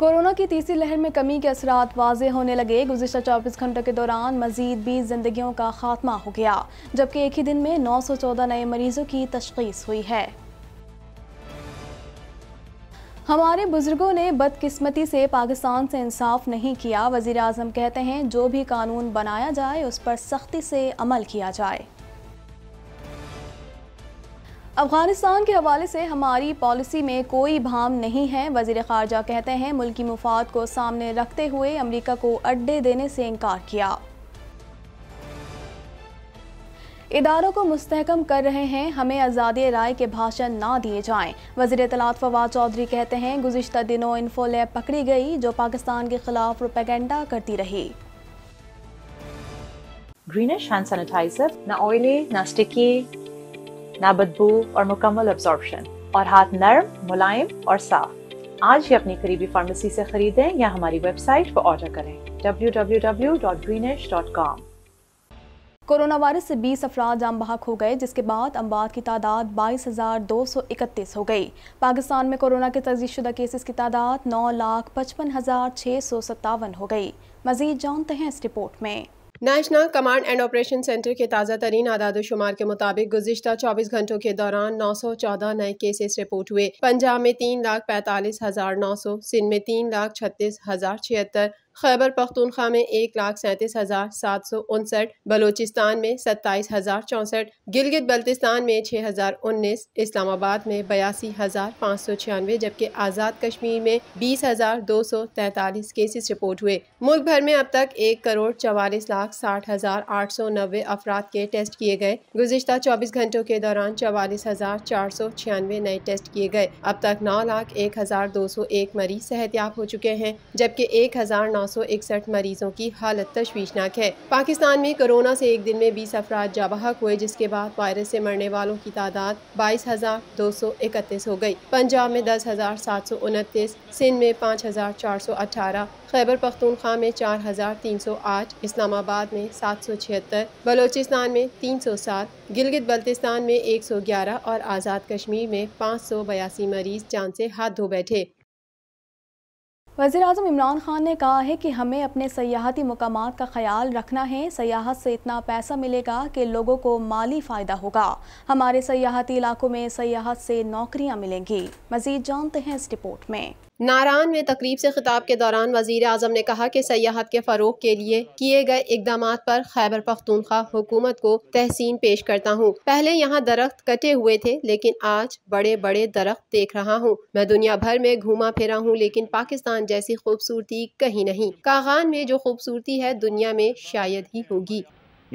Corona की तीसरी लहर में कमी के असरात वाजे होने लगे गुजशत चौबीस घंटों के दौरान मजीद बीस जिंदगियों का खात्मा हो गया जबकि एक ही दिन में नौ सौ चौदह नए मरीजों की तशखीस हुई है हमारे बुजुर्गों ने बदकिस्मती से पाकिस्तान से इंसाफ नहीं किया वजीर अजम कहते हैं जो भी कानून बनाया जाए उस पर सख्ती से अमल किया जाए अफगानिस्तान के हवाले से हमारी पॉलिसी में कोई भाम नहीं है वजीर खारजा कहते हैं मुल्की मुफाद को सामने रखते हुए अमरीका को अड्डे देने से इनकार किया इदारों को मुस्तकम कर रहे हैं हमें आज़ादी राय के भाषण ना दिए जाएं वजीर तलात फवाद चौधरी कहते हैं गुजशत दिनों इन्फोलैब पकड़ी गई जो पाकिस्तान के खिलाफ प्रोपेगेंडा करती रही ग्रीनिश हैंड सैनिटाइजर ना ऑयली ना स्टिकी ना बदबू और मुकम्मल अब्जॉर्बशन और हाथ नरम मुलायम और साफ आज ही अपनी करीबी फार्मेसी से खरीदें या हमारी वेबसाइट पर ऑर्डर करें डब्ल्यू कोरोना वायरस से 20 अफराद जाम बहक हो गए जिसके बाद अमवात की तादाद बाईस हज़ार दो सौ इकतीस हो गई पाकिस्तान में कोरोना के तजीशुदा केसेस की तादाद नौ लाख पचपन हज़ार छः सौ सत्तावन हो गई मजीद जानते हैं इस रिपोर्ट में national command and operation centre के ताज़ा तरीन आदाद शुमार के मुताबिक गुजशत चौबीस घंटों के दौरान नौ सौ चौदह नए केसेस रिपोर्ट हुए पंजाब में तीन लाख पैंतालीस हज़ार नौ सौ सिंध में तीन लाख छत्तीस हज़ार छिहत्तर खैबर पख्तूनख्वा में एक लाख सैंतीस हज़ार सात सौ उनसठ बलूचिस्तान में सत्ताईस हज़ार चौंसठ गिलगित बल्तिस्तान में छः हज़ार उन्नीस इस्लामाबाद में बयासी हज़ार पाँच सौ छियानवे जबकि आज़ाद कश्मीर में बीस हज़ार दो सौ तैंतालीस केसेस रिपोर्ट हुए मुल्क भर में अब तक एक करोड़ चवालीस लाख साठ हज़ार आठ सौ नब्बे अफराद के टेस्ट किए गए गुजशत चौबीस घंटों के दौरान चवालीस हज़ार चार सौ छियानवे नए टेस्ट किए गए अब तक नौ लाख एक हज़ार दो सौ एक मरीज सेहतियाब हो चुके हैं जबकि एक हज़ार नौ इकसठ मरीजों की हालत तशवीशनाक है पाकिस्तान में कोरोना से एक दिन में बीस अफराज जाबहक हुए जिसके बाद वायरस से मरने वालों की तादाद बाईस हजार दो सौ इकतीस हो गई पंजाब में दस हजार सात सौ उनतीस सिंध में पाँच हजार चार सौ अठारह खैबर पख्तूनख्वा में चार हजार तीन सौ आठ इस्लामाबाद में सात सौ छिहत्तर बलोचिस्तान में तीन सौ सात गिलगित बल्तिस्तान में एक सौ ग्यारह और आज़ाद कश्मीर में पाँच सौ बयासी मरीज जान से हाथ धो बैठे वज़ी अजम इमरान खान ने कहा है कि हमें अपने सयाहती मकाम का ख्याल रखना है सयाहत से इतना पैसा मिलेगा कि लोगों को माली फ़ायदा होगा हमारे सयाहती इलाकों में सयाहत से नौकरियाँ मिलेंगी मज़ीद जानते हैं इस रिपोर्ट में नारान में तकरीब से खिताब के दौरान वजीर अजम ने कहा कि सयाहत के फ़रोग के लिए किए गए इकदाम पर खैबर पख्तूनखा हुकूमत को तहसीन पेश करता हूँ पहले यहाँ दरख्त कटे हुए थे लेकिन आज बड़े बड़े दरख्त देख रहा हूँ मैं दुनिया भर में घूमा फिरा हूँ लेकिन पाकिस्तान जैसी खूबसूरती कहीं नहीं कागान में जो खूबसूरती है दुनिया में शायद ही होगी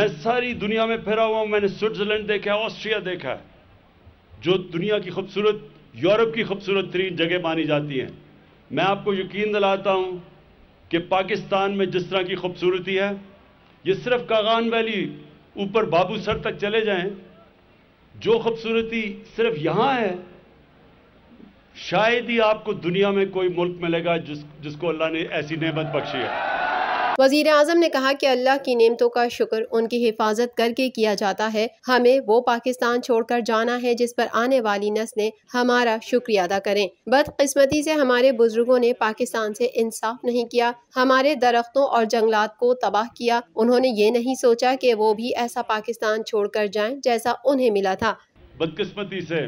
मैं सारी दुनिया में फिरा हुआ मैंने स्विट्जरलैंड देखा है ऑस्ट्रिया देखा है जो दुनिया की खूबसूरत यूरोप की खूबसूरत तरीन जगह मानी जाती है मैं आपको यकीन दिलाता हूँ कि पाकिस्तान में जिस तरह की खूबसूरती है ये सिर्फ कागान वैली ऊपर बाबू सर तक चले जाएं जो खूबसूरती सिर्फ यहां है शायद ही आपको दुनिया में कोई मुल्क मिलेगा जिस जिसको अल्लाह ने ऐसी नेमत बख्शी है वजीर अजम ने कहा कि अल्लाह की नियमतों का शुक्र उनकी हिफाजत करके किया जाता है हमें वो पाकिस्तान छोड़कर जाना है जिस पर आने वाली नस्लें हमारा शुक्रिया अदा करें बदकस्मती से हमारे बुजुर्गों ने पाकिस्तान से इंसाफ नहीं किया हमारे दरख्तों और जंगलात को तबाह किया उन्होंने ये नहीं सोचा कि वो भी ऐसा पाकिस्तान छोड़कर जाएं जैसा उन्हें मिला था बदकस्मती से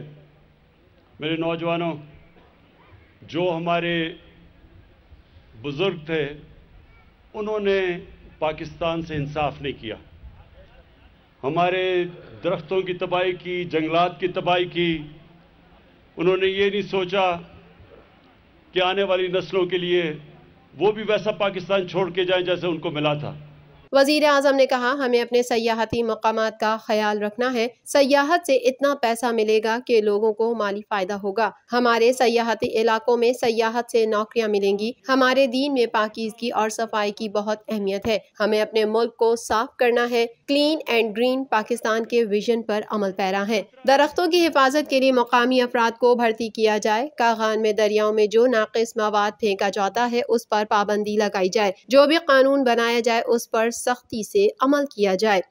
मेरे नौजवानों जो हमारे बुजुर्ग थे उन्होंने पाकिस्तान से इंसाफ नहीं किया हमारे दरख्तों की तबाही की जंगलात की तबाही की उन्होंने ये नहीं सोचा कि आने वाली नस्लों के लिए वो भी वैसा पाकिस्तान छोड़ के जाए जैसे उनको मिला था वजीर आजम ने कहा हमें अपने सयाहती मकाम का ख्याल रखना है सयाहत से इतना पैसा मिलेगा कि लोगों को माली फायदा होगा हमारे सयाहती इलाकों में सयाहत से नौकरियां मिलेंगी हमारे दीन में पाकिजगी और सफाई की बहुत अहमियत है हमें अपने मुल्क को साफ करना है क्लीन एंड ग्रीन पाकिस्तान के विजन पर अमल पैरा है दरख्तों की हिफाजत के लिए मकामी अफराद को भर्ती किया जाए कागान में दरियाओं में जो नाकस मवाद फेंका जाता है उस पर पाबंदी लगाई जाए जो भी कानून बनाया जाए उस पर सख्ती से अमल किया जाए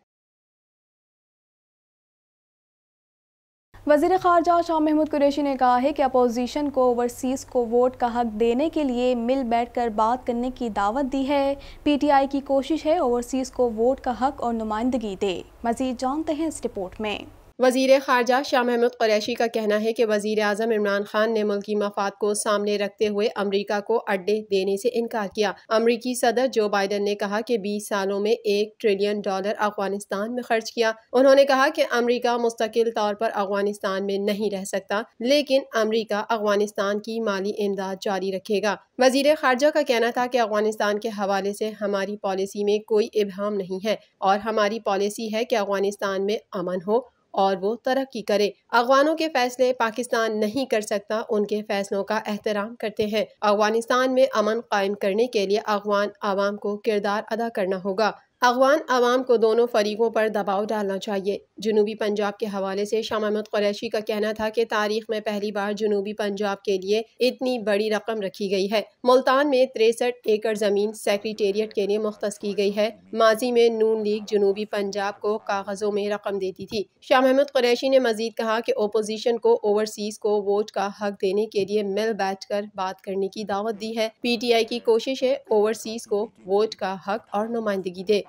वजीर खारजा शाह महमूद कुरैशी ने कहा है कि अपोजिशन को ओवरसीज़ को वोट का हक देने के लिए मिल बैठ कर बात करने की दावत दी है पीटीआई की कोशिश है ओवरसीज़ को वोट का हक और नुमाइंदगी दे मजीद जानते हैं इस रिपोर्ट में वजीर खारजा शाह महमूद क्रैशी का कहना है कि वजीर अजम इमरान खान ने मुल्की मफाद को सामने रखते हुए अमरीका को अड्डे देने से इनकार किया अमरीकी सदर जो बाइडन ने कहा कि बीस सालों में एक ट्रिलियन डॉलर अफगानिस्तान में खर्च किया उन्होंने कहा कि अमरीका मुस्तकिल तौर पर अफगानिस्तान में नहीं रह सकता लेकिन अमरीका अफगानिस्तान की माली इमदाद जारी रखेगा वजीर खारजा का कहना था कि अफगानिस्तान के हवाले से हमारी पॉलिसी में कोई इबहम नहीं है और हमारी पॉलिसी है कि अफगानिस्तान में अमन हो और वो तरक्की करे अफगानों के फैसले पाकिस्तान नहीं कर सकता उनके फैसलों का एहतराम करते हैं अफगानिस्तान में अमन कायम करने के लिए अफगान आवाम को किरदार अदा करना होगा अगवान आवाम को दोनों फरीकों पर दबाव डालना चाहिए जनूबी पंजाब के हवाले से शाह महमद कुरैशी का कहना था कि तारीख में पहली बार जनूबी पंजाब के लिए इतनी बड़ी रकम रखी गई है मुल्तान में तिरसठ एकड़ ज़मीन सेक्रेटेरिएट के लिए मुख्त की गई है माजी में नून लीग जनूबी पंजाब को कागज़ों में रकम देती थी शाह महमद कुरैशी ने मजीद कहा कि ओपोजिशन को ओवरसीज को वोट का हक देने के लिए मिल बैठ कर बात करने की दावत दी है पी टी आई की कोशिश है ओवरसीज को वोट का हक और नुमाइंदगी दे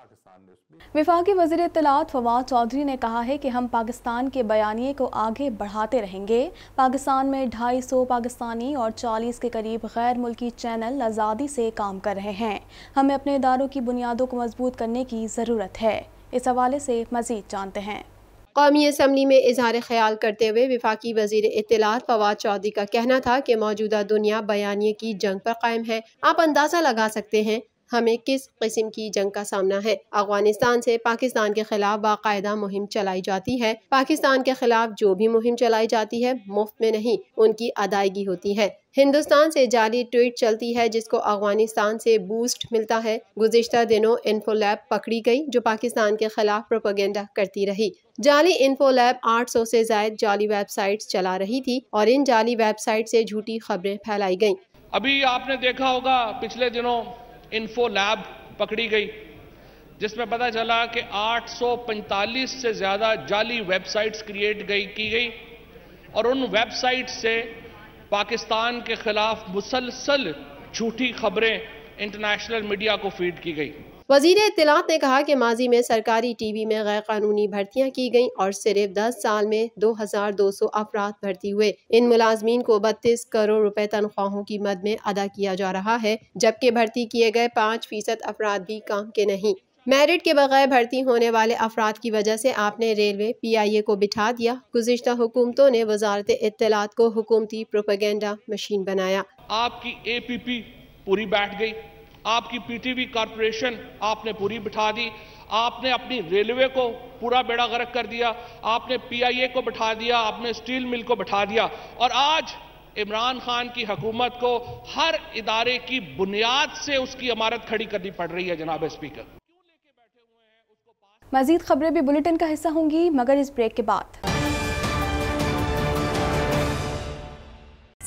विफाकी वजी इतलात फवाद चौधरी ने कहा है कि हम पाकिस्तान के बयानी को आगे बढ़ाते रहेंगे पाकिस्तान में 250 पाकिस्तानी और 40 के करीब गैर मुल्की चैनल आज़ादी से काम कर रहे हैं हमें अपने इदारों की बुनियादों को मजबूत करने की ज़रूरत है इस हवाले से मज़ीद जानते हैं कौमी असम्बली में इजहार ख्याल करते हुए विफाकी वजीर इतलात फवाद चौधरी का कहना था कि मौजूदा दुनिया बयानी की जंग पर कायम है आप अंदाज़ा लगा सकते हैं हमें किस किस्म की जंग का सामना है अफगानिस्तान से पाकिस्तान के खिलाफ बाकायदा मुहिम चलाई जाती है पाकिस्तान के खिलाफ जो भी मुहिम चलाई जाती है मुफ्त में नहीं उनकी अदायगी होती है हिंदुस्तान से जारी ट्वीट चलती है जिसको अफगानिस्तान से बूस्ट मिलता है गुजशत दिनों इन्फोलैब पकड़ी गई जो पाकिस्तान के खिलाफ प्रोपागेंडा करती रही जाली इन्फोलैब 800 से जायद जाली वेबसाइट्स चला रही थी और इन जाली वेबसाइट से झूठी खबरें फैलाई गईं। अभी आपने देखा होगा पिछले दिनों इन्फो लैब पकड़ी गई जिसमें पता चला कि 845 से ज़्यादा जाली वेबसाइट्स क्रिएट गई की गई और उन वेबसाइट से पाकिस्तान के खिलाफ मुसलसल झूठी खबरें इंटरनेशनल मीडिया को फीड की गई वजीर इतलात ने कहा कि माजी में सरकारी टी वी में गैर कानूनी भर्तियाँ की गईं और सिर्फ दस साल में दो हज़ार दो सौ अफराद भर्ती हुए इन मुलाजमीन को बत्तीस करोड़ रुपए तनख्वाहों की मद में अदा किया जा रहा है जबकि भर्ती किए गए पाँच फीसद अफराद भी काम के नहीं मेरिट के बगैर भर्ती होने वाले अफराद की वजह से आपने रेलवे पी आई ए को बिठा दिया गुजशत हुकूमतों ने वजारत इतलात को हुकूमती प्रोपेगेंडा मशीन बनाया आपकी ए पी पी पूरी बैठ गई आपकी पीटीवी कॉरपोरेशन आपने पूरी बिठा दी आपने अपनी रेलवे को पूरा बेड़ा गर्क कर दिया आपने पीआईए को बैठा दिया आपने स्टील मिल को बैठा दिया और आज इमरान खान की हकूमत को हर इदारे की बुनियाद से उसकी इमारत खड़ी करनी पड़ रही है जनाब स्पीकर मजीद खबरें भी बुलेटिन का हिस्सा होंगी मगर इस ब्रेक के बाद